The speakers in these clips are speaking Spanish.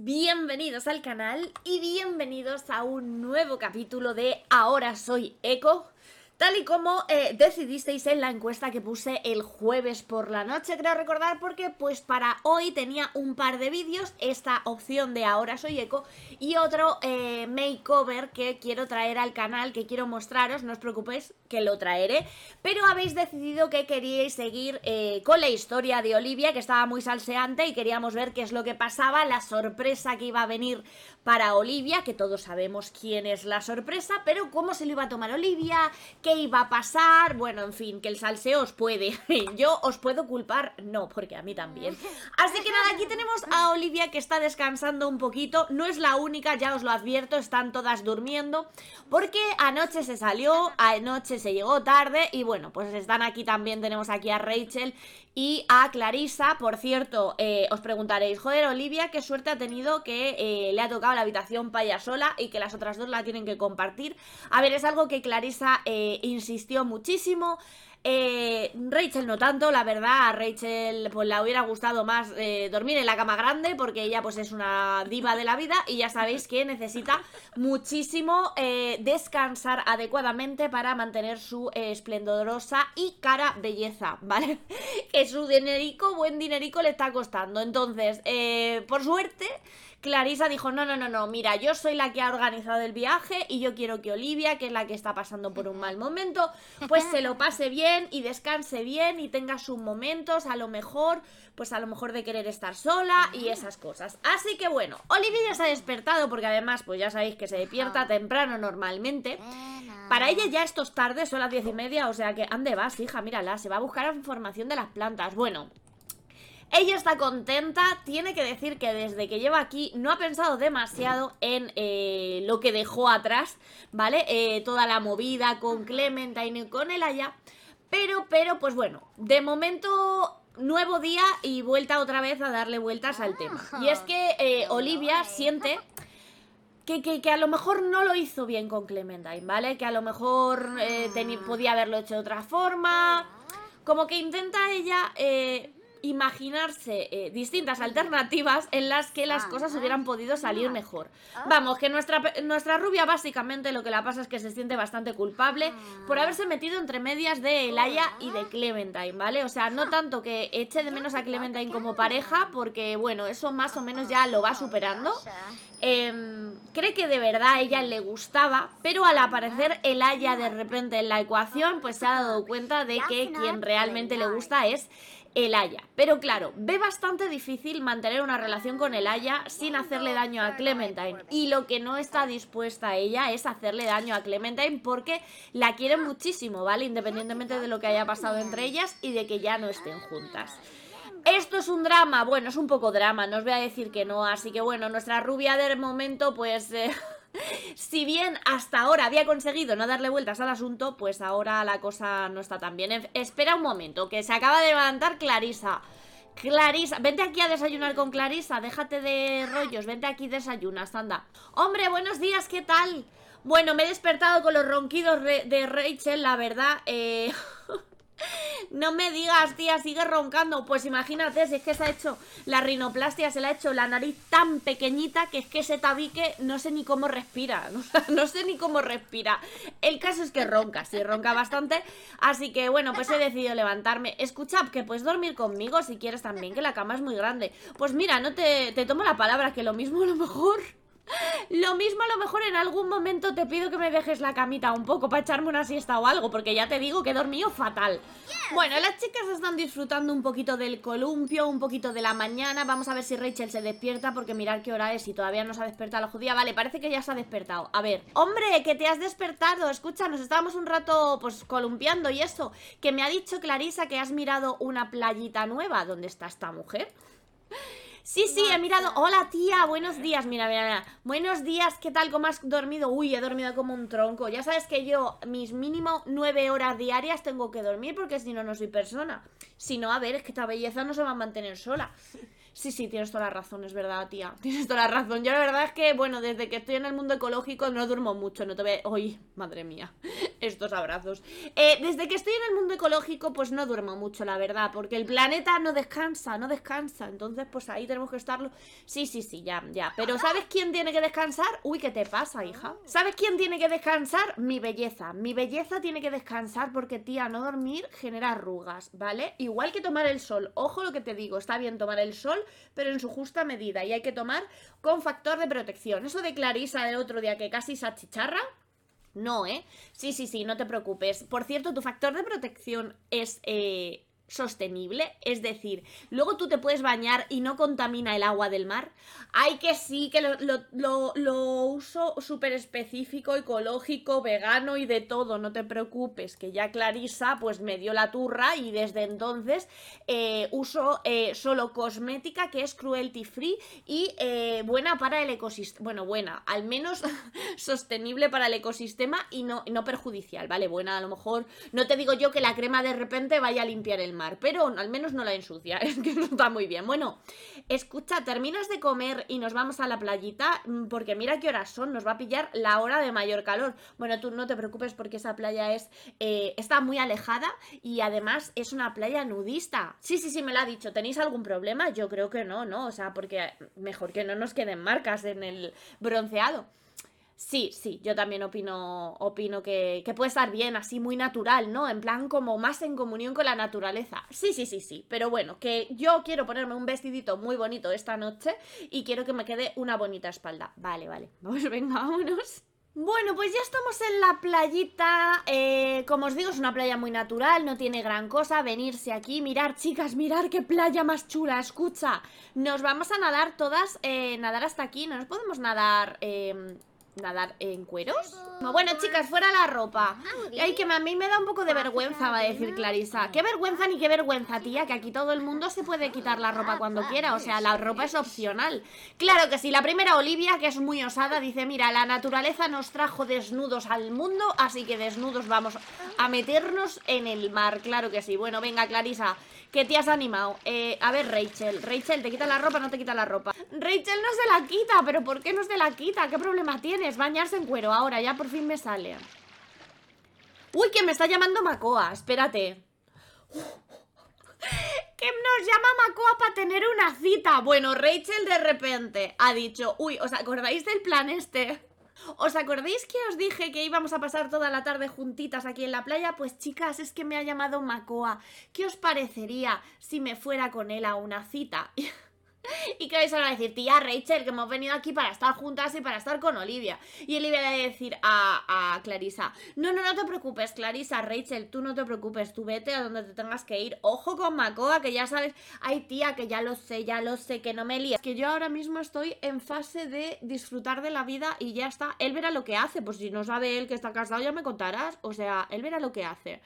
bienvenidos al canal y bienvenidos a un nuevo capítulo de Ahora soy Eco Tal y como eh, decidisteis en la encuesta que puse el jueves por la noche, creo recordar, porque pues para hoy tenía un par de vídeos, esta opción de ahora soy eco, y otro eh, makeover que quiero traer al canal, que quiero mostraros, no os preocupéis que lo traeré, pero habéis decidido que queríais seguir eh, con la historia de Olivia, que estaba muy salseante y queríamos ver qué es lo que pasaba, la sorpresa que iba a venir para Olivia, que todos sabemos quién es la sorpresa, pero cómo se lo iba a tomar Olivia, qué iba a pasar, bueno, en fin, que el salseo os puede. Yo os puedo culpar, no, porque a mí también. Así que nada, aquí tenemos a Olivia que está descansando un poquito, no es la única, ya os lo advierto, están todas durmiendo, porque anoche se salió, anoche se llegó tarde y bueno, pues están aquí también, tenemos aquí a Rachel y a Clarisa, por cierto, eh, os preguntaréis, joder, Olivia, qué suerte ha tenido que eh, le ha tocado la habitación paya sola y que las otras dos la tienen que compartir. A ver, es algo que Clarisa eh, insistió muchísimo. Eh, Rachel no tanto, la verdad, a Rachel pues la hubiera gustado más eh, dormir en la cama grande porque ella pues es una diva de la vida y ya sabéis que necesita muchísimo eh, descansar adecuadamente para mantener su esplendorosa y cara belleza, ¿vale? que su dinerico, buen dinerico le está costando. Entonces, por suerte... Clarisa dijo, no, no, no, no, mira, yo soy la que ha organizado el viaje y yo quiero que Olivia, que es la que está pasando por un mal momento, pues se lo pase bien y descanse bien y tenga sus momentos, a lo mejor, pues a lo mejor de querer estar sola y esas cosas. Así que bueno, Olivia ya se ha despertado porque además, pues ya sabéis que se despierta temprano normalmente. Para ella ya estos tardes son las diez y media, o sea que, ande vas, hija? Mírala, se va a buscar información de las plantas. Bueno, ella está contenta, tiene que decir que desde que lleva aquí no ha pensado demasiado en eh, lo que dejó atrás, ¿vale? Eh, toda la movida con Clementine y con Elaya. Pero, pero, pues bueno, de momento nuevo día y vuelta otra vez a darle vueltas al tema. Y es que eh, Olivia siente que, a lo mejor no lo hizo bien con Clementine, ¿vale? Que a lo mejor ah. podía haberlo hecho de otra forma. Como que intenta ella imaginarse eh, distintas alternativas en las que las ah, cosas ah, hubieran podido ah. salir mejor. Vamos, que nuestra, nuestra rubia básicamente lo que la pasa es que se siente bastante culpable por haberse metido entre medias de Elaya y de Clementine, ¿vale? O sea, no tanto que eche de menos a Clementine como pareja, porque bueno, eso más o menos ya lo va superando. Em, cree que de verdad a ella le gustaba, pero al aparecer Elaya de repente en la ecuación, pues se ha dado cuenta de que quien realmente le gusta es el Aya. Pero claro, ve bastante difícil mantener una relación con el Aya sin hacerle daño a Clementine. Y lo que no está dispuesta a ella es hacerle daño a Clementine porque la quiere muchísimo, ¿vale? Independientemente de lo que haya pasado entre ellas y de que ya no estén juntas. ¿Esto es un drama? Bueno, es un poco drama, no os voy a decir que no. Así que bueno, nuestra rubia del momento, pues... Eh, si bien hasta ahora había conseguido no darle vueltas al asunto, pues ahora la cosa no está tan bien. Em, espera un momento, que se acaba de levantar Clarisa. Clarisa, vente aquí a desayunar con Clarisa, déjate de rollos, vente aquí desayunas, anda. Hombre, buenos días, ¿qué tal? Bueno, me he despertado con los ronquidos de Rachel, la verdad. Eh... No me digas, tía, sigue roncando. Pues imagínate, si es que se ha hecho la rinoplastia, se le ha hecho la nariz tan pequeñita que es que ese tabique no sé ni cómo respira. no sé ni cómo respira. El caso es que ronca, sí, ronca bastante. Así que bueno, pues he decidido levantarme. Escuchad, que puedes dormir conmigo si quieres también, que la cama es muy grande. Pues mira, no te, te tomo la palabra, que lo mismo a lo mejor. Lo mismo a lo mejor en algún momento te pido que me dejes la camita un poco para echarme una siesta o algo, porque ya te digo que he dormido fatal. Bueno, las chicas están disfrutando un poquito del columpio, un poquito de la mañana. Vamos a ver si Rachel se despierta, porque mirar qué hora es y todavía no se ha despertado la judía. Vale, parece que ya se ha despertado. A ver, hombre, que te has despertado. Escucha, nos estábamos un rato pues columpiando y eso, que me ha dicho Clarisa que has mirado una playita nueva. ¿Dónde está esta mujer? Sí, sí, he mirado. Hola, tía, buenos días. Mira, mira, mira. Buenos días, ¿qué tal? ¿Cómo has dormido? Uy, he dormido como un tronco. Ya sabes que yo mis mínimo nueve horas diarias tengo que dormir porque si no, no soy persona. Si no, a ver, es que esta belleza no se va a mantener sola. Sí, sí, tienes toda la razón, es verdad, tía. Tienes toda la razón. Yo la verdad es que, bueno, desde que estoy en el mundo ecológico no duermo mucho, no te ve... ¡Uy, madre mía! Estos abrazos. Eh, desde que estoy en el mundo ecológico, pues no duermo mucho, la verdad, porque el planeta no descansa, no descansa. Entonces, pues ahí tenemos que estarlo. Sí, sí, sí, ya, ya. Pero ¿sabes quién tiene que descansar? Uy, ¿qué te pasa, hija? Oh. ¿Sabes quién tiene que descansar? Mi belleza. Mi belleza tiene que descansar porque, tía, no dormir genera arrugas, ¿vale? Igual que tomar el sol. Ojo lo que te digo, está bien tomar el sol, pero en su justa medida y hay que tomar con factor de protección. Eso de Clarisa del otro día que casi se achicharra, no, ¿eh? Sí, sí, sí, no te preocupes. Por cierto, tu factor de protección es eh, sostenible, es decir, luego tú te puedes bañar y no contamina el agua del mar. Hay que sí, que lo, uso súper específico, ecológico, vegano y de todo, no te preocupes, que ya Clarisa pues me dio la turra y desde entonces eh, uso eh, solo cosmética que es cruelty free y eh, buena para el ecosistema, bueno, buena, al menos sostenible para el ecosistema y no, no perjudicial, ¿vale? Buena a lo mejor, no te digo yo que la crema de repente vaya a limpiar el mar pero al menos no la ensucia, es que no está muy bien. Bueno, escucha, terminas de comer y nos vamos a la playita, mm, porque mira qué horas son, nos va a pillar la hora de mayor calor. Bueno, tú no te preocupes porque esa playa es, eh, está muy alejada y además es una playa nudista. Sí, sí, sí, me lo ha dicho, ¿tenéis algún problema? Yo creo que no, ¿no? O sea, porque mejor que no nos queden marcas en el bronceado. Sí, sí, yo también opino, opino que, puede estar bien, así muy natural, ¿no? En plan, como más en comunión con la naturaleza. Sí, sí, sí, sí. Pero bueno, que yo quiero ponerme un vestidito muy bonito esta noche y quiero que me quede una bonita espalda. Vale, vale. Pues venga, vámonos. Bueno, pues ya estamos en la playita. Eh, como os digo, es una playa muy natural, no tiene gran cosa. Venirse aquí, mirar, chicas, mirar qué playa más chula. Escucha, nos vamos a nadar todas, eh, nadar hasta aquí. No nos podemos nadar em, nadar en cueros. Bueno, chicas, fuera la ropa. Ah, Ay, que a mí me da un poco de ah, vergüenza, va a decir Clarisa. Qué vergüenza ni qué vergüenza, tía, que aquí todo el mundo se puede quitar la ropa ah, cuando quiera. O sea, la ropa es opcional. Claro que sí, la primera Olivia, que es muy osada, dice, mira, la naturaleza nos trajo desnudos al mundo, así que desnudos vamos a meternos en el mar. Claro que sí. Bueno, venga, Clarisa que te has animado. Eh, a ver, Rachel. Rachel, ¿te quita la ropa no te quita la ropa? Rachel no se la quita, pero ¿por qué no se la quita? ¿Qué problema tienes? Bañarse en cuero. Ahora, ya por fin me sale. Uy, que me está llamando Macoa. Espérate. que nos llama Macoa para tener una cita. Bueno, Rachel de repente ha dicho, uy, ¿os acordáis del plan este? ¿Os acordáis que os dije que íbamos a pasar toda la tarde juntitas aquí en la playa? Pues chicas, es que me ha llamado Macoa. ¿Qué os parecería si me fuera con él a una cita? Y queréis le va a decir, tía Rachel, que hemos venido aquí para estar juntas y para estar con Olivia. Y Olivia le va a decir a, Clarisa, no, no, no te preocupes, Clarisa, Rachel, tú no te preocupes, tú vete a donde te tengas que ir. Ojo con Macoa, que ya sabes, hay tía, que ya lo sé, ya lo sé, que no me líes. Que yo ahora mismo estoy en fase de disfrutar de la vida y ya está. Él verá lo que hace, pues si no sabe él que está casado ya me contarás. O sea, él verá lo que hace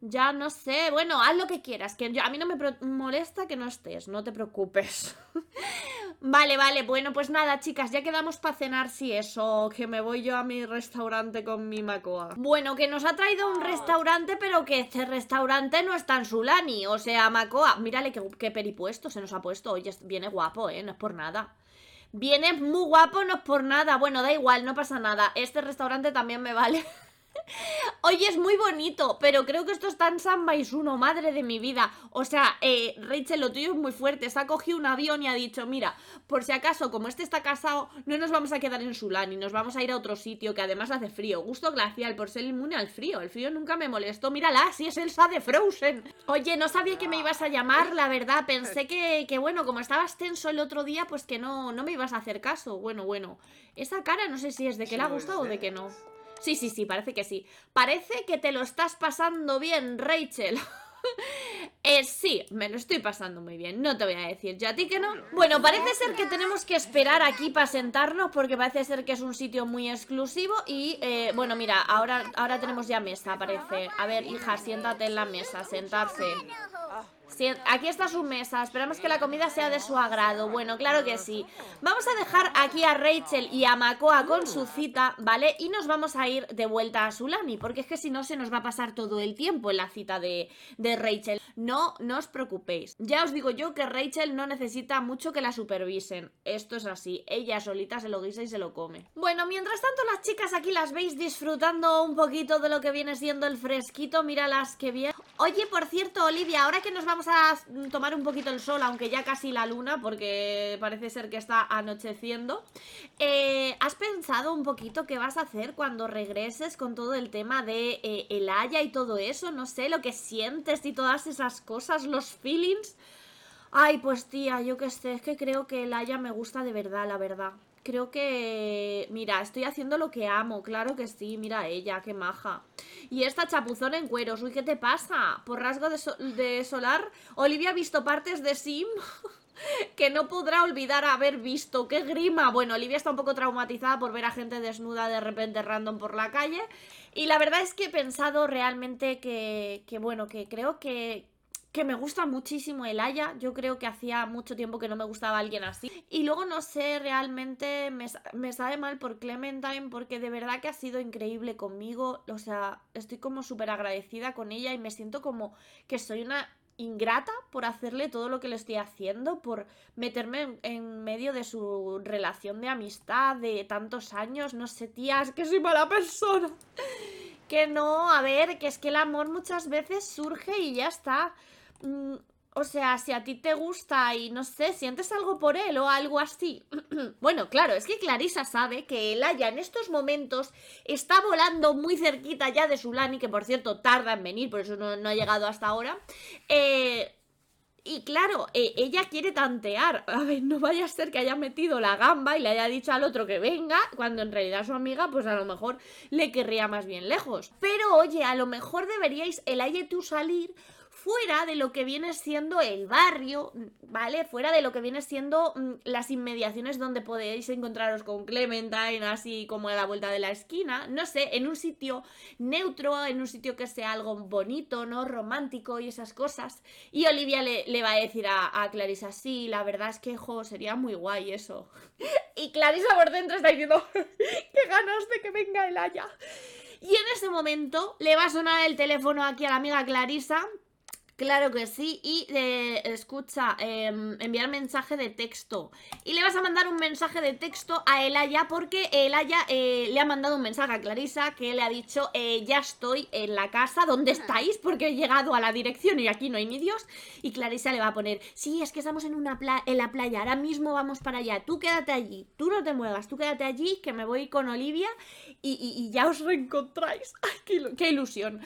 ya no sé, bueno, haz lo que quieras, que a mí no me molesta que no estés, no te preocupes. vale, vale, bueno, pues nada, chicas, ya quedamos para cenar si eso, que me voy yo a mi restaurante con mi macoa. Bueno, que nos ha traído un restaurante, pero que este restaurante no está en Sulani, o sea, macoa, mírale qué, peripuesto se nos ha puesto, oye, viene guapo, ¿eh? No es por nada. Viene muy guapo, no es por nada. Bueno, da igual, no pasa nada. Este restaurante también me vale. Oye, es muy bonito, pero creo que esto es tan Samba uno, madre de mi vida. O sea, eh, Rachel, lo tuyo es muy fuerte. Se ha cogido un avión y ha dicho, mira, por si acaso, como este está casado, no nos vamos a quedar en Sulani y nos vamos a ir a otro sitio que además hace frío. Gusto glacial, por ser inmune al frío. El frío nunca me molestó. Mírala, si es Elsa de Frozen. Oye, no sabía que me ibas a llamar, la verdad. Pensé que, bueno, como estabas tenso el otro día, pues que no, no me ibas a hacer caso. Bueno, bueno. Esa cara no sé si es de que le ha gustado o de que no. Sí, sí, sí, parece que sí. Parece que te lo estás pasando bien, Rachel. eh, sí, me lo estoy pasando muy bien, no te voy a decir yo a ti que no. Bueno, parece ser que tenemos que esperar aquí para sentarnos porque parece ser que es un sitio muy exclusivo y eh, bueno, mira, ahora, ahora tenemos ya mesa, parece. A ver, hija, siéntate en la mesa, sentarse. Ah aquí está su mesa. Esperamos que la comida sea de su agrado. Bueno, claro que sí. Vamos a dejar aquí a Rachel y a Makoa con su cita, ¿vale? Y nos vamos a ir de vuelta a Sulani porque es que si no se nos va a pasar todo el tiempo en la cita de, Rachel. No, no os preocupéis. Ya os digo yo que Rachel no necesita mucho que la supervisen. Esto es así. Ella solita se lo guisa y se lo come. Bueno, mientras tanto las chicas aquí las veis disfrutando un poquito de lo que viene siendo el fresquito. Míralas, que bien. Oye, por cierto, Olivia, ahora que nos vamos vamos a tomar un poquito el sol, aunque ya casi la luna, porque parece ser que está anocheciendo. Eh, ¿Has pensado un poquito qué vas a hacer cuando regreses con todo el tema de eh, el y todo eso? No sé, lo que sientes y todas esas cosas, los feelings. Ay, pues tía, yo que sé, es que creo que el me gusta de verdad, la verdad. Creo que... Mira, estoy haciendo lo que amo, claro que sí, mira ella, qué maja. Y esta chapuzón en cueros. Uy, ¿qué te pasa? Por rasgo de, de solar, Olivia ha visto partes de Sim que no podrá olvidar haber visto. ¡Qué grima! Bueno, Olivia está un poco traumatizada por ver a gente desnuda de repente random por la calle. Y la verdad es que he pensado realmente que, que bueno, que creo que, que me gusta muchísimo el Aya. Yo creo que hacía mucho tiempo que no me gustaba alguien así. Y luego no sé, realmente me, me sabe mal por Clementine porque de verdad que ha sido increíble conmigo. O sea, estoy como súper agradecida con ella y me siento como que soy una ingrata por hacerle todo lo que le estoy haciendo, por meterme en, medio de su relación de amistad de tantos años, no sé, tías, que soy mala persona. Que no, a ver, que es que el amor muchas veces surge y ya está. Mm, o sea, si a ti te gusta y no sé, sientes algo por él o algo así. bueno, claro, es que Clarisa sabe que Elaya en estos momentos está volando muy cerquita ya de Sulani, que por cierto tarda en venir, por eso no, ha llegado hasta ahora. Eh, y claro, e, ella quiere tantear. A ver, no vaya a ser que haya metido la gamba y le haya dicho al otro que venga, cuando en realidad su amiga, pues a lo mejor le querría más bien lejos. Pero oye, a lo mejor deberíais, el tú salir fuera de lo que viene siendo el barrio, ¿vale? Fuera de lo que viene siendo mm, las inmediaciones donde podéis encontraros con Clementine, así como a la vuelta de la esquina, no sé, en un sitio neutro, en un sitio que sea algo bonito, ¿no? Romántico y esas cosas. Y Olivia le, va a decir a, Clarisa, sí, la verdad es que, jo, sería muy guay eso. y Clarisa por dentro está diciendo, qué ganas de que venga el Haya. Y en ese momento le va a sonar el teléfono aquí a la amiga Clarisa Claro que sí. Y eh, escucha, em, enviar mensaje de texto. Y le vas a mandar un mensaje de texto a Elaya porque Elaya eh, le ha mandado un mensaje a Clarisa que le ha dicho, eh, ya estoy en la casa, ¿dónde estáis? Porque he llegado a la dirección y aquí no hay ni Dios. Y Clarisa le va a poner, sí, es que estamos en, una en la playa, ahora mismo vamos para allá, tú quédate allí, tú no te muevas, tú quédate allí, que me voy con Olivia y, ya os reencontráis. qué, qué ilusión.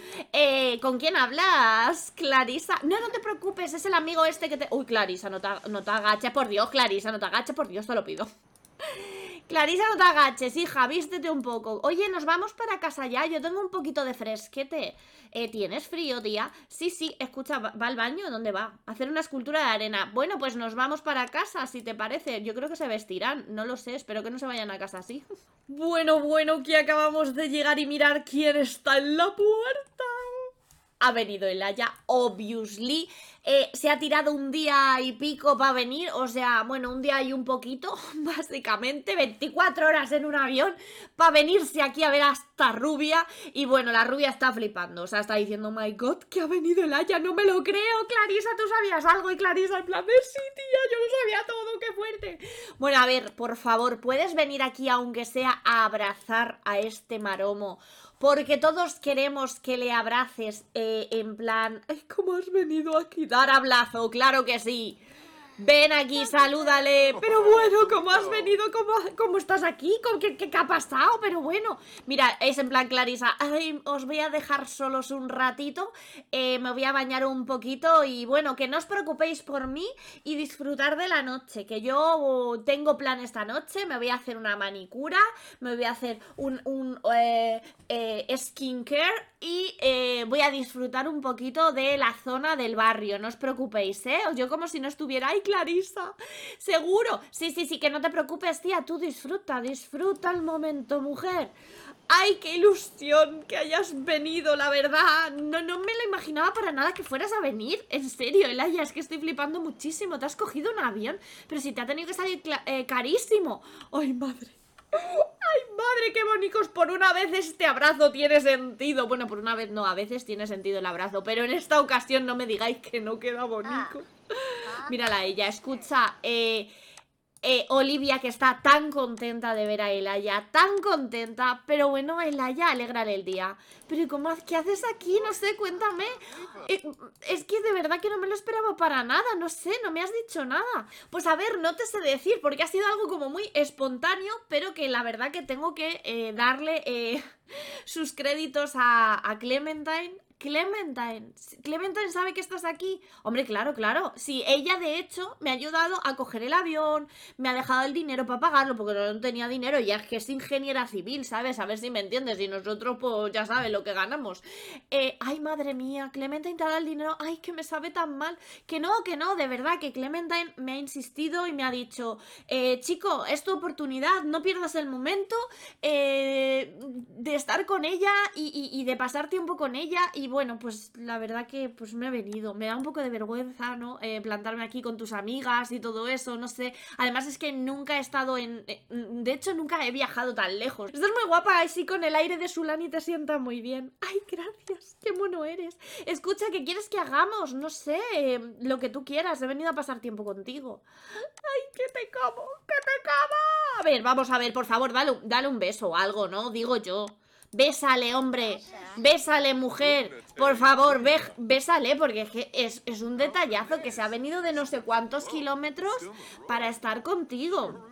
¿Con quién hablas, Clarisa? No, no te preocupes, es el amigo este que te... Uy, Clarisa, no te, agaches, por Dios, Clarisa, no te agaches, por Dios, te lo pido. Clarisa, no te agaches, hija, vístete un poco. Oye, nos vamos para casa ya, yo tengo un poquito de fresquete. Eh, ¿Tienes frío, tía? Sí, sí, escucha, ¿va al baño? ¿Dónde va? hacer una escultura de arena. Bueno, pues nos vamos para casa, si te parece. Yo creo que se vestirán, no lo sé, espero que no se vayan a casa así. bueno, bueno, que acabamos de llegar y mirar quién está en la puerta ha venido Elaya, obviously. Eh, se ha tirado un día y pico para venir, o sea, bueno, un día y un poquito, básicamente, 24 horas en un avión para venirse aquí a ver a esta rubia. Y bueno, la rubia está flipando, o sea, está diciendo, my god, que ha venido el Aya, no me lo creo, Clarisa, tú sabías algo. Y Clarisa, en plan, eh, sí, tía, yo lo sabía todo, qué fuerte. Bueno, a ver, por favor, ¿puedes venir aquí aunque sea a abrazar a este maromo? porque todos queremos que le abraces eh, en plan, ¿cómo has venido aquí? Dar abrazo, claro que sí ven aquí, salúdale. Pero bueno, ¿cómo has venido? ¿Cómo, cómo estás aquí? qué, ha pasado? Pero bueno, mira, es en plan Clarisa, os voy a dejar solos un ratito, eh, me voy a bañar un poquito y bueno, que no os preocupéis por mí y disfrutar de la noche, que yo uh, tengo plan esta noche, me voy a hacer una manicura, me voy a hacer un, un eh, eh, skincare y voy a disfrutar un poquito de la zona del barrio, no os preocupéis, ¿eh? Yo como si no estuviera ahí Clarisa, seguro. Sí, sí, sí, que no te preocupes, tía, tú disfruta, disfruta el momento, mujer. ¡Ay, qué ilusión que hayas venido, la verdad! No, no me lo imaginaba para nada que fueras a venir. En serio, Elaya, es que estoy flipando muchísimo. Te has cogido un avión, pero si te ha tenido que salir eh, carísimo. ¡Ay, madre! ¡Ay, madre, qué bonitos! Por una vez este abrazo tiene sentido. Bueno, por una vez no, a veces tiene sentido el abrazo, pero en esta ocasión no me digáis que no queda bonito. Ah. Ah, Mírala ella, escucha. Eh, eh, Olivia, que está tan contenta de ver a Elaya, tan contenta, pero bueno, Elaya, alegrale el día. Pero ¿cómo, ¿qué haces aquí? No sé, cuéntame. Eh, es que de verdad que no me lo esperaba para nada, no sé, no me has dicho nada. Pues a ver, no te sé decir, porque ha sido algo como muy espontáneo, pero que la verdad que tengo que darle sus créditos a Clementine, Clementine, Clementine sabe que estás aquí. Hombre, claro, claro. Sí, ella de hecho me ha ayudado a coger el avión, me ha dejado el dinero para pagarlo porque no tenía dinero. y es que es ingeniera civil, ¿sabes? A ver si me entiendes. Y nosotros, pues ya sabes lo que ganamos. Eh, ay, madre mía, Clementine te ha dado el dinero. Ay, que me sabe tan mal. Que no, que no, de verdad, que Clementine me ha insistido y me ha dicho, eh, chico, es tu oportunidad, no pierdas el momento eh, de estar con ella y, y de pasar tiempo con ella. Y bueno, pues la verdad que pues me ha venido. Me da un poco de vergüenza, ¿no? Eh, plantarme aquí con tus amigas y todo eso, no sé. Además es que nunca he estado en... Eh, de hecho, nunca he viajado tan lejos. Estás muy guapa, así con el aire de Sulani te sienta muy bien. Ay, gracias, qué mono eres. Escucha, ¿qué quieres que hagamos? No sé, eh, lo que tú quieras. He venido a pasar tiempo contigo. Ay, que te como, que te como. A ver, vamos a ver, por favor, dale, dale un beso o algo, ¿no? Digo yo. Bésale, hombre. Bésale, mujer. Por favor, bésale, porque es que es, un detallazo que se ha venido de no sé cuántos kilómetros para estar contigo.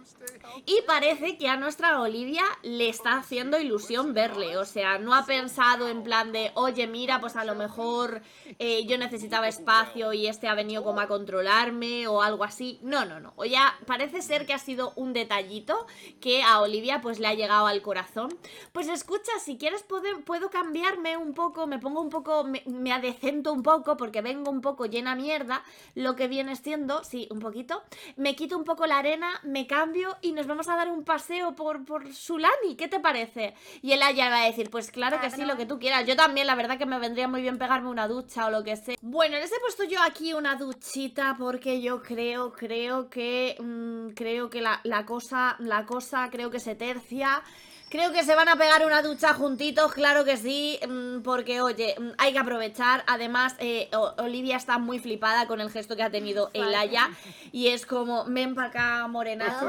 Y parece que a nuestra Olivia le está haciendo ilusión verle. O sea, no ha pensado en plan de, oye, mira, pues a lo mejor eh, yo necesitaba espacio y este ha venido como a controlarme o algo así. No, no, no. O ya parece ser que ha sido un detallito que a Olivia pues le ha llegado al corazón. Pues escucha, si si quieres puedo, puedo cambiarme un poco, me pongo un poco, me, adecento un poco porque vengo un poco llena mierda, lo que viene siendo, sí, un poquito, me quito un poco la arena, me cambio y nos vamos a dar un paseo por, por Sulani, ¿qué te parece? Y el Aya va a decir, pues claro que sí, lo que tú quieras, yo también, la verdad que me vendría muy bien pegarme una ducha o lo que sea. Bueno, les he puesto yo aquí una duchita porque yo creo, creo que, mm, creo que la, la cosa, la cosa creo que se tercia. Creo que se van a pegar una ducha juntitos, claro que sí, mm, porque oye, mm, hay que aprovechar. Además, eh, Olivia está muy flipada con el gesto que ha tenido Elaya y es como, ven para acá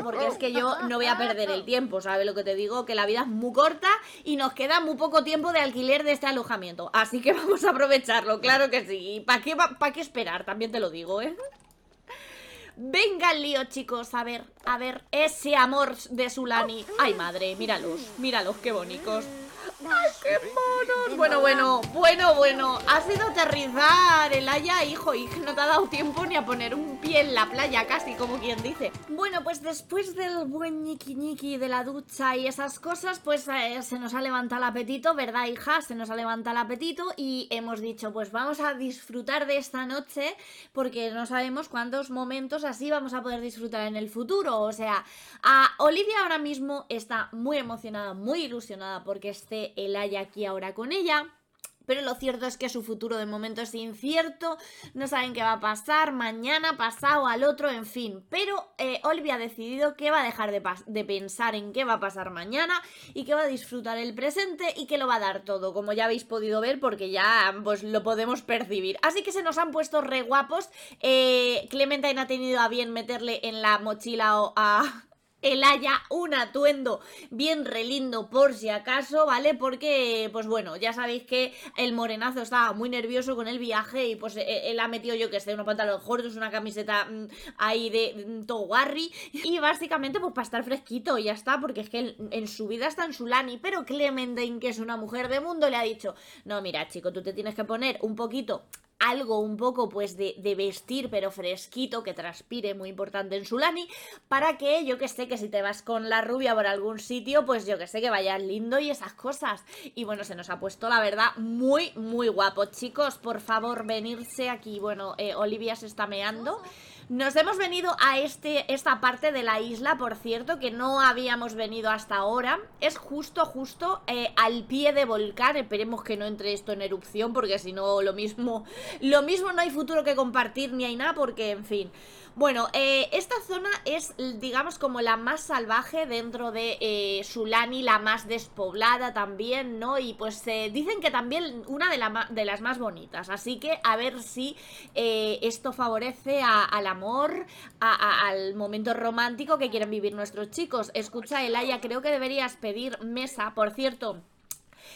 porque es que yo no voy a perder el tiempo, ¿sabes lo que te digo? Que la vida es muy corta y nos queda muy poco tiempo de alquiler de este alojamiento. Así que vamos a aprovecharlo, claro que sí. ¿Para qué, qué esperar? También te lo digo, ¿eh? Venga el lío, chicos, a ver, a ver Ese amor de Sulani Ay, madre, míralos, míralos, qué bonitos ¡Ay, qué monos! Bueno, bueno, bueno, bueno Ha sido aterrizar, el haya hijo Y no te ha dado tiempo ni a poner un en la playa, casi como quien dice. Bueno, pues después del buen ñiqui ñiqui de la ducha y esas cosas, pues eh, se nos ha levantado el apetito, ¿verdad, hija? Se nos ha levantado el apetito y hemos dicho, pues vamos a disfrutar de esta noche porque no sabemos cuántos momentos así vamos a poder disfrutar en el futuro. O sea, a Olivia ahora mismo está muy emocionada, muy ilusionada porque esté el Aya aquí ahora con ella. Pero lo cierto es que su futuro de momento es incierto, no saben qué va a pasar mañana, pasado, al otro, en fin. Pero eh, Olivia ha decidido que va a dejar de, pensar en qué va a pasar mañana y que va a disfrutar el presente y que lo va a dar todo, como ya habéis podido ver porque ya pues, lo podemos percibir. Así que se nos han puesto re guapos. Eh, Clementine ha tenido a bien meterle en la mochila a el haya un atuendo bien relindo por si acaso, ¿vale? Porque, pues bueno, ya sabéis que el morenazo estaba muy nervioso con el viaje y pues e, él ha metido, yo que sé, unos pantalones es una camiseta mm, ahí de mmm, y básicamente pues para estar fresquito y ya está, porque es que en su vida está en su lani pero Clementine, que es una mujer de mundo, le ha dicho, no, mira chico, tú te tienes que poner un poquito algo un poco pues de, de, vestir pero fresquito que transpire, muy importante en Sulani, para que yo que sé que si te vas con la rubia por algún sitio, pues yo que sé que vayas lindo y esas cosas. Y bueno, se nos ha puesto la verdad muy, muy guapo. Chicos, por favor, venirse aquí. Bueno, eh, Olivia se está meando. Nos hemos venido a este, esta parte de la isla, por cierto, que no habíamos venido hasta ahora. Es justo, justo eh, al pie de volcán. Esperemos que no entre esto en erupción, porque si no, lo mismo, lo mismo no hay futuro que compartir ni hay nada, porque, en fin. Bueno, eh, esta zona es, digamos, como la más salvaje dentro de eh, Sulani, la más despoblada también, ¿no? Y pues dicen que también una de, las más bonitas. Así que a ver si eh, esto favorece al amor, al momento romántico que quieren vivir nuestros chicos. Escucha, Elaya, creo que deberías pedir mesa. Por cierto,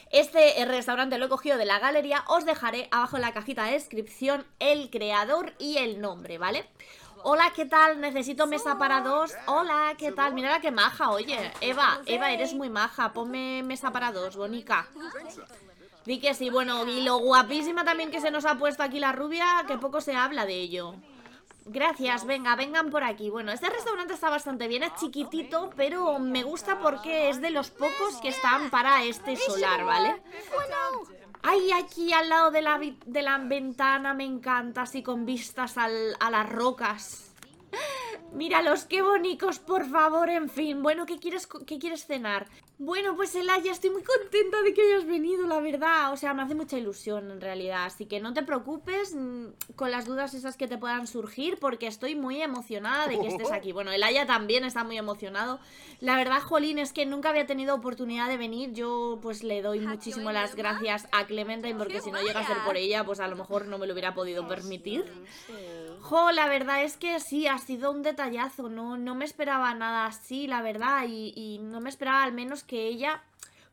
este restaurante lo he cogido de la galería. Os dejaré abajo en la cajita de descripción el creador y el nombre, ¿vale? vale Hola, ¿qué tal? Necesito mesa para dos. Hola, ¿qué tal? Mira la que maja, oye. Eva, Eva, eres muy maja. Ponme mesa para dos, bonica. Di que sí, bueno, y lo guapísima también que se nos ha puesto aquí la rubia, que poco se habla de ello. Gracias, venga, vengan por aquí. Bueno, este restaurante está bastante bien, es chiquitito, pero me gusta porque es de los pocos que están para este solar, ¿vale? Ay, aquí al lado de la, de la ventana me encanta, así con vistas a las rocas. Míralos, qué bonitos, por favor, en fin. Bueno, ¿qué quieres, qué quieres cenar? Bueno, pues Elaya, estoy muy contenta de que hayas venido, la verdad. O sea, me hace mucha ilusión en realidad. Así que no te preocupes mm, con las dudas esas que te puedan surgir, porque estoy muy emocionada de que estés aquí. Bueno, Elaya también está muy emocionado. La verdad, Jolín, es que nunca había tenido oportunidad de venir. Yo, pues, le doy ah, muchísimo las gracias a Clementine, porque si no llega a ser por ella, pues a lo mejor no me lo hubiera podido permitir. Jo, la verdad es que sí, ha sido un detallazo, no, no me esperaba nada así, la verdad, y, no me esperaba al menos que ella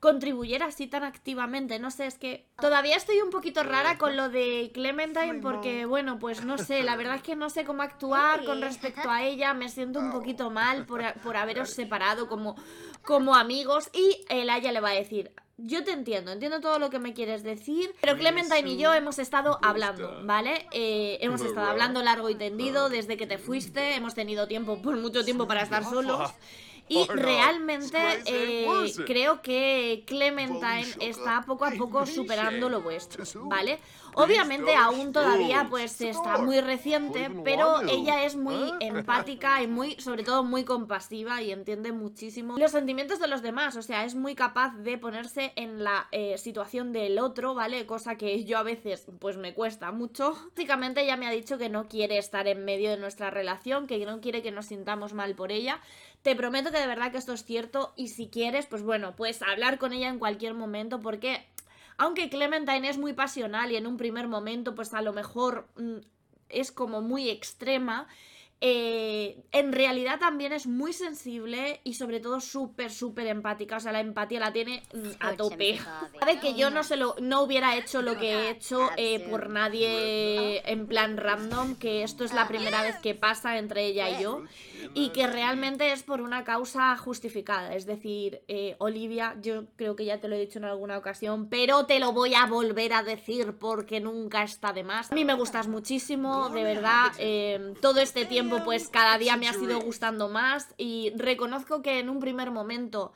contribuyera así tan activamente. No sé, es que todavía estoy un poquito rara con lo de Clementine porque, bueno, pues no sé, la verdad es que no sé cómo actuar con respecto a ella. Me siento un poquito oh. mal por, por haberos separado como, como amigos y el Aya le va a decir, yo te entiendo, entiendo todo lo que me quieres decir, pero Clementine y yo hemos estado hablando, ¿vale? Eh, hemos estado hablando largo y tendido ah. desde que te fuiste, hemos tenido tiempo, por mucho tiempo para estar solos. Y realmente eh, pues, creo que Clementine está poco a poco superando lo vuestro, ¿vale? Obviamente aún todavía pues este está muy reciente, pero ella es muy ¿Eh? empática y muy, sobre todo muy compasiva y entiende muchísimo los sentimientos de los demás, o sea, es muy capaz de ponerse en la eh, situación del otro, ¿vale? Cosa que yo a veces pues me cuesta mucho. Básicamente ella me ha dicho que no quiere estar en medio de nuestra relación, que no quiere que nos sintamos mal por ella. Te prometo que de verdad que esto es cierto y si quieres, pues bueno, puedes hablar con ella en cualquier momento porque aunque Clementine es muy pasional y en un primer momento pues a lo mejor mm, es como muy extrema, eh, en realidad también es muy sensible y sobre todo súper, súper empática. O sea, la empatía la tiene mm, a tope. Sabe que yo no se lo, no hubiera hecho lo que he hecho ah, eh, por nadie en plan random, que esto es la primera vez que pasa entre ella y yo. Y que realmente es por una causa justificada. Es decir, eh, Olivia, yo creo que ya te lo he dicho en alguna ocasión, pero te lo voy a volver a decir porque nunca está de más. A mí me gustas muchísimo, de verdad, todo este tiempo pues cada día me ha sido gustando más y reconozco que en un primer momento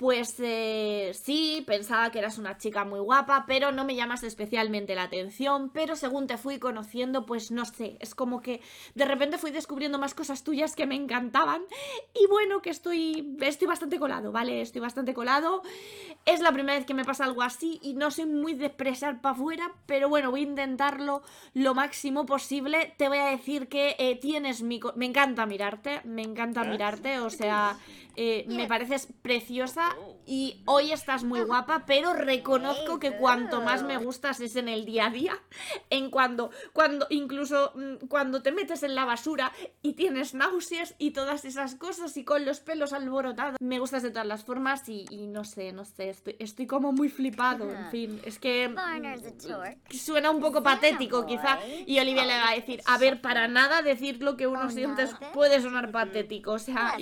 pues eh, sí, pensaba que eras una chica muy guapa, pero no me llamas especialmente la atención, pero según te fui conociendo, pues no sé, es como que de repente fui descubriendo más cosas tuyas que me encantaban y bueno, que estoy, estoy bastante colado, ¿vale? Estoy bastante colado. Es la primera vez que me pasa algo así y no soy muy de expresar para afuera, pero bueno, voy a intentarlo lo máximo posible. Te voy a decir que eh, tienes mi... Me encanta mirarte, me encanta ah, mirarte, o sea, eh, me pareces preciosa y hoy estás muy guapa, pero reconozco que cuanto más me gustas es en el día a día, en cuando, cuando, incluso mm, cuando te metes en la basura y tienes náuseas y todas esas cosas y con los pelos alborotados. Me gustas de todas las formas y, no sé, no sé, estoy, como muy flipado, en fin, es que mm, suena un poco patético quizá y Olivia le va a decir, a ver, para nada decir lo que uno siente puede sonar patético, o sea,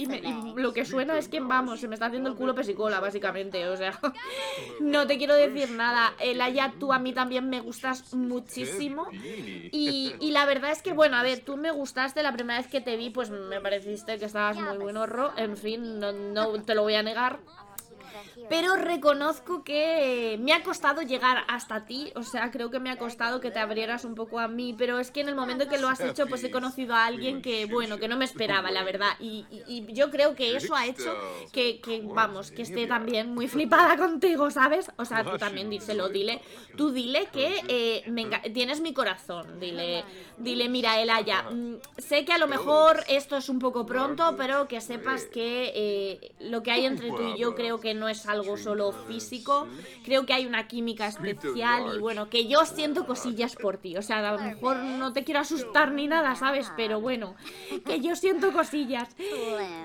lo que suena es que vamos, se me está haciendo el culo pesado y cola, básicamente. O sea, no te quiero decir pues, nada. Pues, Elaya, tú a mí también me gustas muchísimo. Y, y, la verdad es que, bueno, a ver, tú me gustaste la primera vez que te vi, pues me pareciste que estabas muy pues, buen horror. En fin, no, no te lo voy a negar pero reconozco que me ha costado llegar hasta ti, o sea, creo que me ha costado que te abrieras un poco a mí, pero es que en el momento que lo has hecho, pues he conocido a alguien que, bueno, que no me esperaba, la verdad, y, yo creo que eso ha hecho que, vamos, que esté también muy flipada contigo, ¿sabes? O sea, tú también díselo, dile, tú dile que eh, tienes mi corazón, dile, dile, mira, Elaya, mm, sé que a lo mejor esto es un poco pronto, pero que sepas que eh, lo que hay entre tú y yo creo que no es algo solo físico. Creo que hay una química especial y bueno, que yo siento cosillas por ti. O sea, a lo mejor no te quiero asustar ni nada, ¿sabes? Pero bueno, que yo siento cosillas.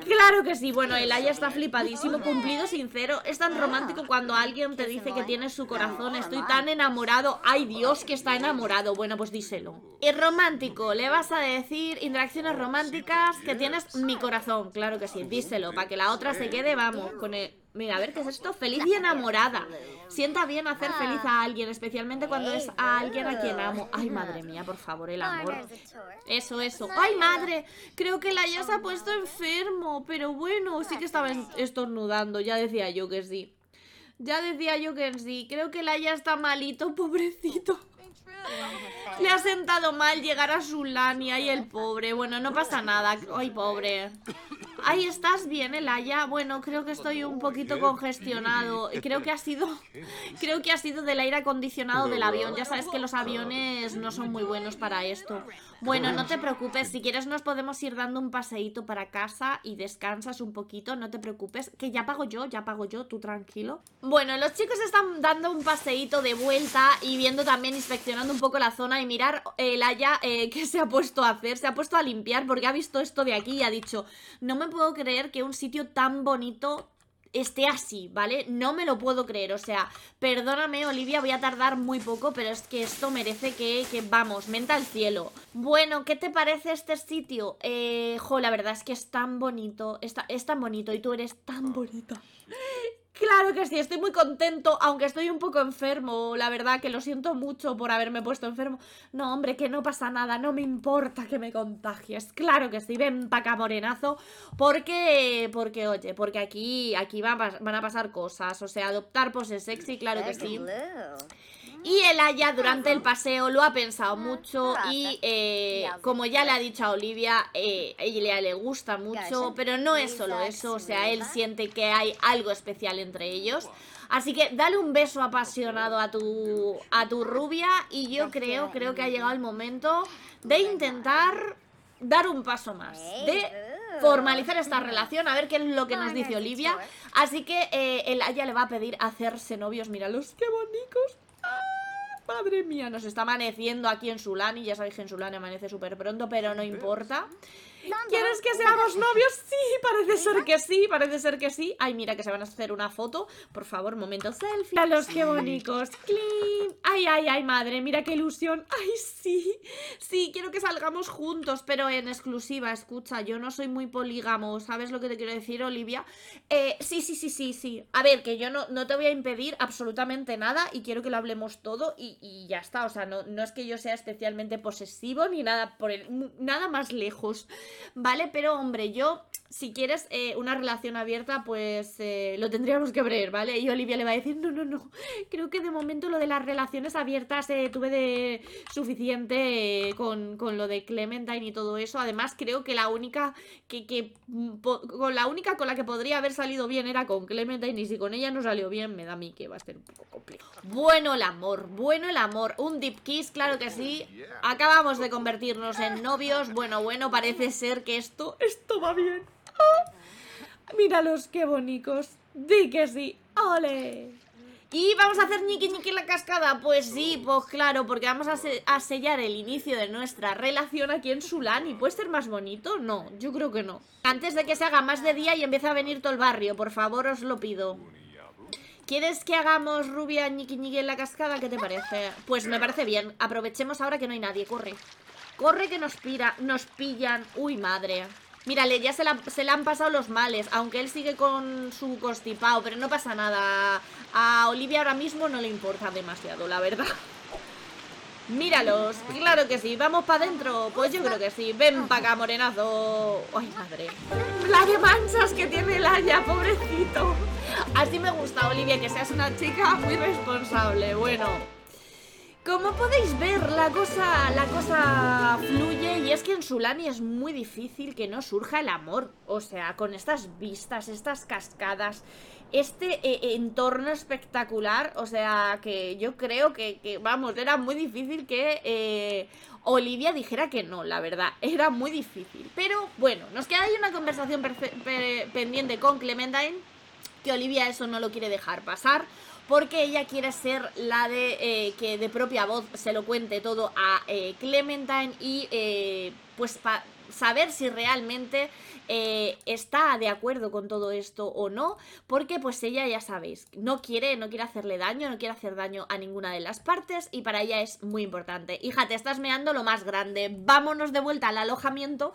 Claro que sí. Bueno, el Aya está flipadísimo, cumplido, sincero. Es tan romántico ah. cuando alguien te dice que tienes su corazón. Estoy tan enamorado. Ay Dios, que está enamorado. Bueno, pues díselo. Es romántico, le vas a decir interacciones románticas que tienes mi corazón. Claro que sí, díselo, para que la otra se quede, vamos, con el Mira, a ver, ¿qué es esto? Feliz y enamorada. Sienta bien hacer feliz a alguien, especialmente cuando es a alguien a quien amo. Ay, madre mía, por favor, el amor. ¿eh? Eso, eso. Ay, madre, creo que la ya se ha puesto enfermo, pero bueno, sí que estaba estornudando, ya decía yo que sí. Ya decía yo que sí, creo que la ya está malito, pobrecito. Le ha sentado mal llegar a Sulania y el pobre. Bueno, no pasa nada. Ay, pobre. Ahí estás bien, Elaya. Bueno, creo que estoy un poquito congestionado. Creo que ha sido, creo que ha sido del aire acondicionado del avión. Ya sabes que los aviones no son muy buenos para esto. Bueno, no te preocupes. Si quieres nos podemos ir dando un paseíto para casa y descansas un poquito. No te preocupes. Que ya pago yo, ya pago yo. Tú tranquilo. Bueno, los chicos están dando un paseíto de vuelta y viendo también, inspeccionando un poco la zona y mirar eh, el Aya, eh, que se ha puesto a hacer. Se ha puesto a limpiar porque ha visto esto de aquí y ha dicho no me puedo creer que un sitio tan bonito esté así, ¿vale? No me lo puedo creer, o sea, perdóname Olivia, voy a tardar muy poco, pero es que esto merece que, vamos, menta al cielo. Bueno, ¿qué te parece este sitio? Eh, jo, la verdad es que es tan bonito, está es tan bonito y tú eres tan ah. bonita. Claro que sí, estoy muy contento, aunque estoy un poco enfermo, la verdad que lo siento mucho por haberme puesto enfermo. No, hombre, que no pasa nada, no me importa que me contagies. Claro que sí, ven acá morenazo, porque, porque oye, porque aquí, aquí van, van a pasar cosas, o sea, adoptar poses sexy, claro que sí. Y el Aya durante el paseo lo ha pensado mucho y eh, como ya le ha dicho a Olivia, eh, ella le gusta mucho, pero no es solo eso, o sea, él siente que hay algo especial entre ellos. Así que dale un beso apasionado a tu, a tu rubia y yo creo, creo que ha llegado el momento de intentar dar un paso más, de uh. formalizar esta relación, a ver qué es lo que nos dice Olivia. ¿eh? Así que eh, el Aya le va a pedir hacerse novios, míralos, qué bonitos. Madre mía, nos está amaneciendo aquí en Sulani, ya sabéis que en Sulani amanece súper pronto, pero no importa. ¿Quieres que seamos novios? Sí, parece ser que sí, parece ser que sí. Ay, mira que se van a hacer una foto. Por favor, momento selfie. A los qué bonitos. Ay, ay, ay, madre, mira qué ilusión. Ay, sí. Sí, quiero que salgamos juntos, pero en exclusiva. Escucha, yo no soy muy polígamo. ¿Sabes lo que te quiero decir, Olivia? sí, sí, sí, sí, sí. A ver, que yo no, no te voy a impedir absolutamente nada y quiero que lo hablemos todo y, ya está. O sea, no, no es que yo sea especialmente posesivo ni nada por nada más lejos. ¿vale? Pero hombre, yo si quieres eh, una relación abierta, pues eh, lo tendríamos que abrir, ¿vale? Y Olivia le va a decir, no, no, no, creo que de momento lo de las relaciones abiertas eh, tuve de suficiente con, lo de Clementine y todo eso. Además, creo que la única que, que mm, con la única con la que podría haber salido bien era con Clementine y si con ella no salió bien, me da a mí que va a ser un poco complicado. Bueno el amor, bueno el amor, un deep kiss, claro que sí. Acabamos de convertirnos en novios, bueno, bueno, parece ser que esto, esto va bien. Míralos, qué bonitos. Di que sí. ¡Ole! Y vamos a hacer Niki-Niqui en la cascada. Pues sí, pues claro, porque vamos a, sellar el inicio de nuestra relación aquí en Sulani. ¿Puede ser más bonito? No, yo creo que no. Antes de que se haga más de día y empiece a venir todo el barrio, por favor, os lo pido. ¿Quieres que hagamos rubia ñiqui niqui en la cascada? ¿Qué te parece? Pues me parece bien. Aprovechemos ahora que no hay nadie. Corre. Corre que nos pira, nos pillan. Uy, madre. Mírale, ya se, le han pasado los males, aunque él sigue con su constipado, pero no pasa nada. A Olivia ahora mismo no le importa demasiado, la verdad. Míralos, claro que sí, vamos para adentro. Pues yo creo que sí, ven para acá, morenazo. Ay, madre. La de manchas que tiene haya pobrecito. Así me gusta, Olivia, que seas una chica muy responsable. Bueno. Como podéis ver, la cosa, la cosa fluye y es que en Sulani es muy difícil que no surja el amor. O sea, con estas vistas, estas cascadas, este eh, entorno espectacular, o sea, que yo creo que, vamos, era muy difícil que eh, Olivia dijera que no, la verdad, era muy difícil. Pero bueno, nos queda ahí una conversación pendiente con Clementine, que Olivia eso no lo quiere dejar pasar porque ella quiere ser la de eh, que de propia voz se lo cuente todo a eh, Clementine y eh, pues pues saber si realmente eh, está de acuerdo con todo esto o no, porque pues ella ya sabéis, no quiere, no quiere hacerle daño, no quiere hacer daño a ninguna de las partes y para ella es muy importante. Hija, te estás meando lo más grande, vámonos de vuelta al alojamiento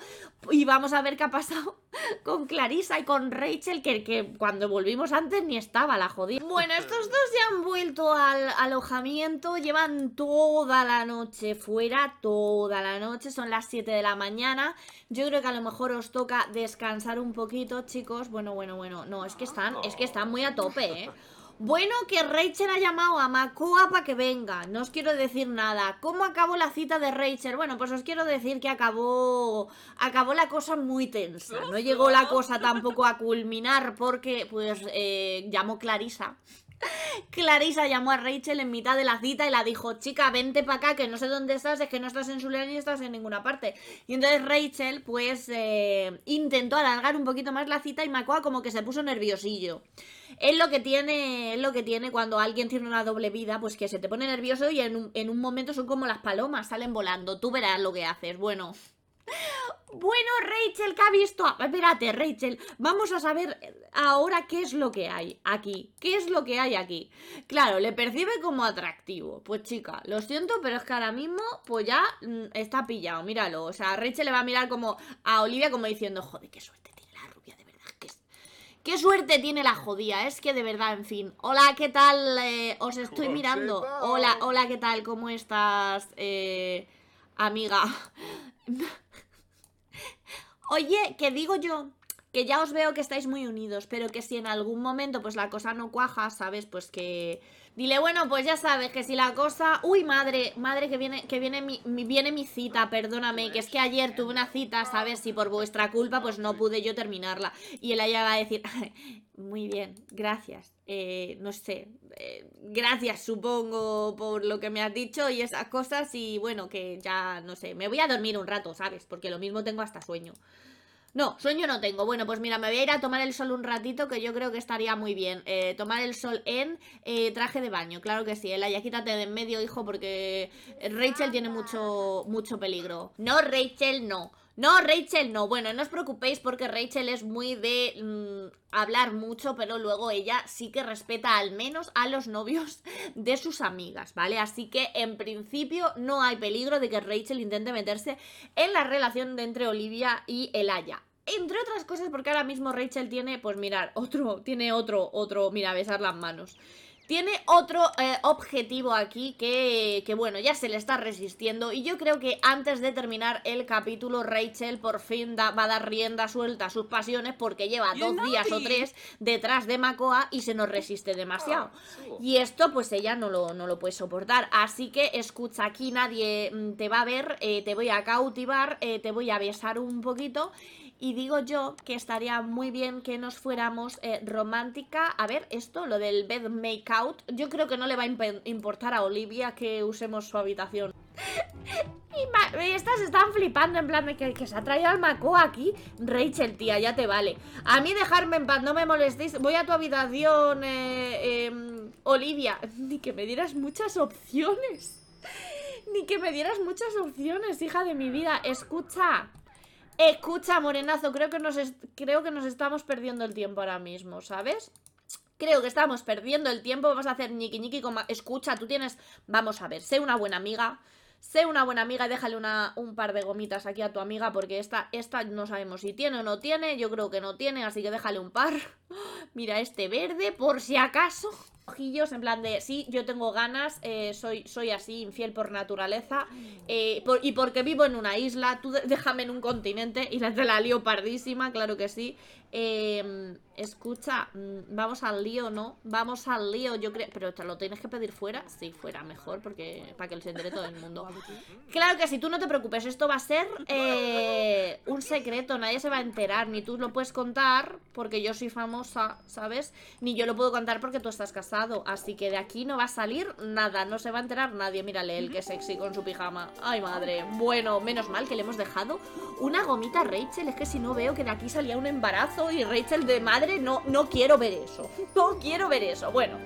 y vamos a ver qué ha pasado con Clarisa y con Rachel, que, que cuando volvimos antes ni estaba la jodida. Bueno, estos dos ya han vuelto al alojamiento, llevan toda la noche fuera, toda la noche, son las 7 de la mañana, yo creo que a lo mejor os toca descansar un poquito, chicos. Bueno, bueno, bueno. No, es que están, es que están muy a tope, ¿eh? Bueno, que Rachel ha llamado a Makoa para que venga. No os quiero decir nada. ¿Cómo acabó la cita de Rachel? Bueno, pues os quiero decir que acabó. Acabó la cosa muy tensa. No llegó la cosa tampoco a culminar porque, pues, eh, llamó Clarisa Clarisa llamó a Rachel en mitad de la cita y la dijo, chica, vente para acá, que no sé dónde estás, es que no estás en su lugar ni estás en ninguna parte. Y entonces Rachel, pues, eh, intentó alargar un poquito más la cita y Macoa como que se puso nerviosillo. Es lo que tiene, es lo que tiene cuando alguien tiene una doble vida, pues que se te pone nervioso y en un, en un momento son como las palomas, salen volando, tú verás lo que haces. Bueno, bueno, Rachel, ¿qué ha visto? Ah, espérate, Rachel, vamos a saber eh, ahora qué es lo que hay aquí. ¿Qué es lo que hay aquí? Claro, le percibe como atractivo. Pues chica, lo siento, pero es que ahora mismo, pues ya mm, está pillado, míralo. O sea, Rachel le va a mirar como a Olivia como diciendo, joder, qué suerte tiene la rubia, de verdad, Qué suerte tiene la jodía, es que de verdad, en fin. Hola, ¿qué tal? Eh, os estoy mirando. Hola, hola, ¿qué tal? ¿Cómo estás, eh, amiga? Oye, que digo yo, que ya os veo que estáis muy unidos, pero que si en algún momento pues la cosa no cuaja, ¿sabes? Pues que... Dile, bueno, pues ya sabes que si la cosa... Uy, madre, madre, que viene, que viene mi, viene mi cita, perdóname, que es que ayer tuve una cita, ¿sabes? Y por vuestra culpa pues no pude yo terminarla. Y él allá va a decir, muy bien, gracias. Eh, no sé, eh, gracias supongo por lo que me has dicho y esas cosas y bueno, que ya, no sé, me voy a dormir un rato, ¿sabes? Porque lo mismo tengo hasta sueño. No, sueño no tengo. Bueno, pues mira, me voy a ir a tomar el sol un ratito, que yo creo que estaría muy bien. Eh, tomar el sol en traje de baño, claro que sí. Ya quítate de en medio, hijo, porque Rachel tiene mucho, mucho peligro. No, Rachel, no. No, Rachel no. Bueno, no os preocupéis porque Rachel es muy de mm, hablar mucho, pero luego ella sí que respeta al menos a los novios de sus amigas, ¿vale? Así que en principio no hay peligro de que Rachel intente meterse en la relación de entre Olivia y Elaya entre otras cosas porque ahora mismo Rachel tiene, pues mirar, otro, tiene otro, otro, mira, besar las manos. Tiene otro eh, objetivo aquí que, bueno, ya se le está resistiendo y yo creo que antes de terminar el capítulo Rachel por fin va a dar rienda suelta a sus pasiones porque lleva dos días o tres detrás de Makoa y se nos resiste demasiado. Ah, y esto pues ella no lo, no lo puede soportar. Así que escucha, aquí nadie mm, te va a ver, eh, te voy a cautivar, eh, te voy a besar un poquito y digo yo que estaría muy bien que nos fuéramos eh, romántica. A ver, esto, lo del bed make-out. yo creo que no le va a importar a Olivia que usemos su habitación. y, estas están flipando en plan de que, que se ha traído al Maco aquí. Rachel, tía, ya te vale. A mí dejarme en paz, no me molestéis. Voy a tu habitación, eh, em, Olivia. Ni que me dieras muchas opciones. Ni que me dieras muchas opciones, hija de mi vida. Escucha, Escucha, morenazo, creo que, nos creo que nos estamos perdiendo el tiempo ahora mismo, ¿sabes? Creo que estamos perdiendo el tiempo. Vamos a hacer ñiqui ñiqui Escucha, tú tienes... Vamos a ver, sé una buena amiga. Sé una buena amiga y déjale un par de gomitas aquí a tu amiga porque esta, esta no sabemos si tiene o no tiene. Yo creo que no tiene, así que déjale un par. Mira este verde, por si acaso. Ojillos, en plan de, sí, yo tengo ganas, eh, soy, soy así, infiel por naturaleza, mm. eh, y porque vivo en una isla, tú déjame en un continente, y la te la lío pardísima, claro que sí. Eh, escucha, mm, vamos al lío, ¿no? Vamos al lío, yo creo, pero te lo tienes que pedir fuera, sí, fuera mejor, porque para que se entere todo el mundo. Claro que sí, tú no te preocupes, esto va a ser un secreto, nadie se va a enterar, ni tú lo puedes contar, porque yo soy famoso ¿sabes? Ni yo lo puedo contar porque tú estás casado. Así que de aquí no va a salir nada, no se va a enterar nadie. Mírale, él que sexy con su pijama. Ay, madre. Bueno, menos mal que le hemos dejado una gomita a Rachel. Es que si no veo que de aquí salía un embarazo y Rachel de madre, no, no quiero ver eso. No quiero ver eso. Bueno.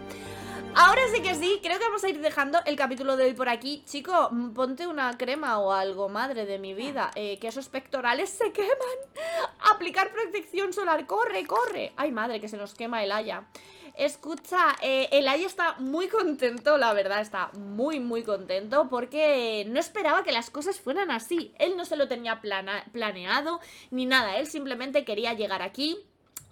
Ahora sí que sí, creo que vamos a ir dejando el capítulo de hoy por aquí. Chico, ponte una crema o algo, madre de mi vida. Eh, que esos pectorales se queman. Aplicar protección solar, corre, corre. Ay, madre, que se nos quema el haya. Escucha, eh, el Aya está muy contento, la verdad, está muy, muy contento porque no esperaba que las cosas fueran así. Él no se lo tenía planeado ni nada, él simplemente quería llegar aquí.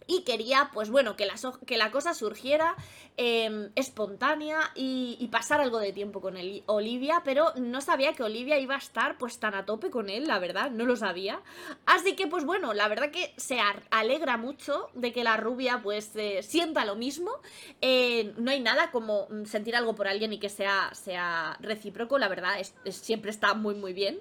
Y quería, pues bueno, que que la cosa surgiera Em, espontánea y, pasar algo de tiempo con Olivia, pero no sabía que Olivia iba a estar pues tan a tope con él, la verdad, no lo sabía. Así que pues bueno, la verdad que se alegra mucho de que la rubia pues eh, sienta lo mismo. Eh, no hay nada como mm, sentir algo por alguien y que sea, sea recíproco, la verdad, siempre está muy muy bien.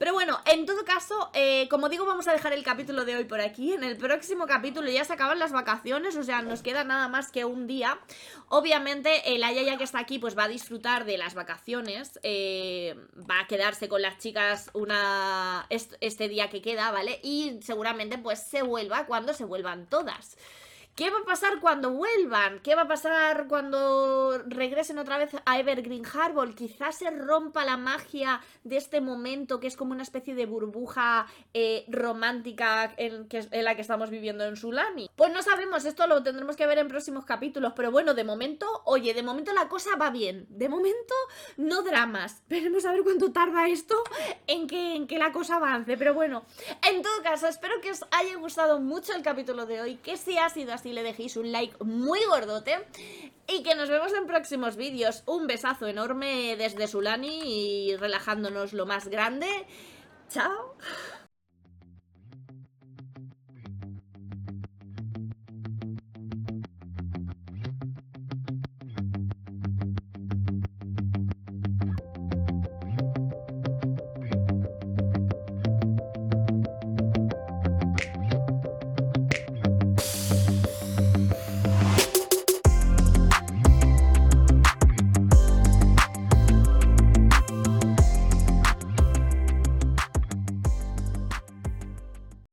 Pero bueno, en todo caso, eh, como digo, vamos a dejar el capítulo de hoy por aquí. En el próximo capítulo ya se acaban las vacaciones, o sea, nos queda nada más que un día. Obviamente, el Ayaya que está aquí, pues va a disfrutar de las vacaciones, eh, va a quedarse con las chicas una, este día que queda, ¿vale? Y seguramente, pues se vuelva cuando se vuelvan todas. ¿Qué va a pasar cuando vuelvan? ¿Qué va a pasar cuando regresen otra vez a Evergreen Harbor? Quizás se rompa la magia de este momento que es como una especie de burbuja eh, romántica en, la que estamos viviendo en Sulani Pues no sabemos, esto lo tendremos que ver en próximos capítulos, pero bueno, de momento, oye, de momento la cosa va bien. De momento, no dramas. Veremos a ver cuánto tarda esto en que, en que la cosa avance. Pero bueno, en todo caso, espero que os haya gustado mucho el capítulo de hoy, que si ha sido así y le dejéis un like muy gordote. Y que nos vemos en próximos vídeos. Un besazo enorme desde Sulani y relajándonos lo más grande. Chao.